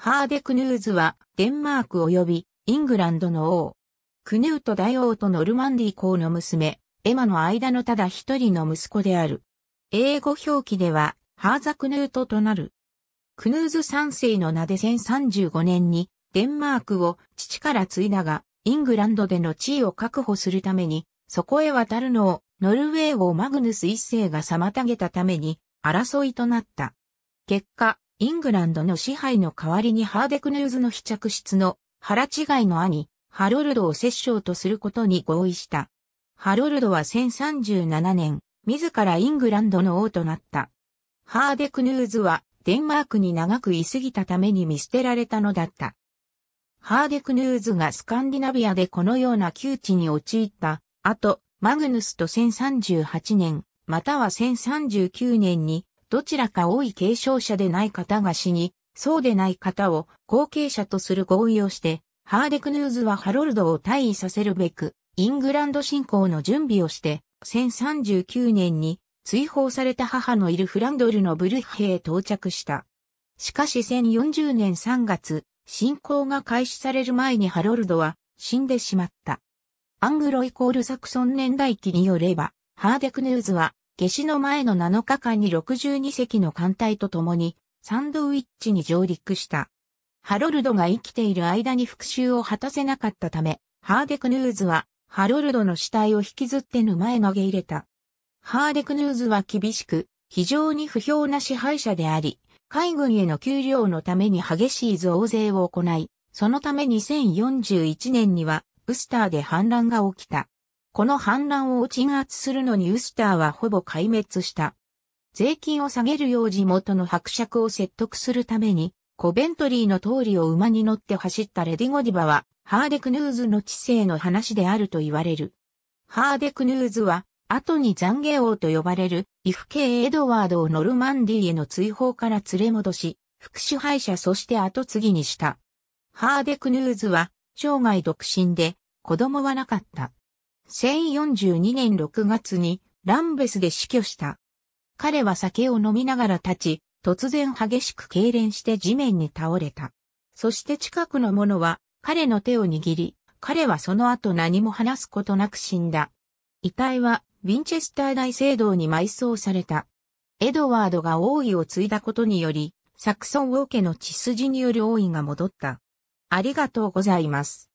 ハーデクヌーズは、デンマーク及び、イングランドの王。クヌート大王とノルマンディ公の娘、エマの間のただ一人の息子である。英語表記では、ハーザクヌートとなる。クヌーズ三世の名で1035年に、デンマークを父から継いだが、イングランドでの地位を確保するために、そこへ渡るのを、ノルウェー王マグヌス一世が妨げたために、争いとなった。結果、イングランドの支配の代わりにハーデクヌーズの被着室の腹違いの兄、ハロルドを摂政とすることに合意した。ハロルドは1037年、自らイングランドの王となった。ハーデクヌーズはデンマークに長く居すぎたために見捨てられたのだった。ハーデクヌーズがスカンディナビアでこのような窮地に陥った後、マグヌスと1038年、または1039年にどちらか多い継承者でない方が死に、そうでない方を後継者とする合意をして、ハーデクヌーズはハロルドを退位させるべく、イングランド侵攻の準備をして、1039年に追放された母のいるフランドルのブルッヘへ到着した。しかし1040年3月、侵攻が開始される前にハロルドは死んでしまった。アングロイコールサクソン年代記によれば、ハーデクヌーズは夏至の前の7日間に62隻の艦隊と共に、サンドウィッチに上陸した。ハロルドが生きている間に復讐を果たせなかったため、ハーデクヌーズは、ハロルドの死体を引きずって沼へ投げ入れた。ハーデクヌーズは厳しく、非常に不評な支配者であり、海軍への給料のために激しい増税を行い、そのため2041年には、ウスターで反乱が起きた。この反乱を鎮圧するのにウスターはほぼ壊滅した。税金を下げるよう地元の伯爵を説得するために、コベントリーの通りを馬に乗って走ったレディゴディバは、ハーデクヌーズの知性の話であると言われる。ハーデクヌーズは、後に残悔王と呼ばれる、イフ系エドワードをノルマンディへの追放から連れ戻し、副支配者そして後継ぎにした。ハーデクヌーズは、生涯独身で、子供はなかった。1042年6月にランベスで死去した。彼は酒を飲みながら立ち、突然激しく痙攣して地面に倒れた。そして近くの者は彼の手を握り、彼はその後何も話すことなく死んだ。遺体はウィンチェスター大聖堂に埋葬された。エドワードが王位を継いだことにより、サクソン王家の血筋による王位が戻った。ありがとうございます。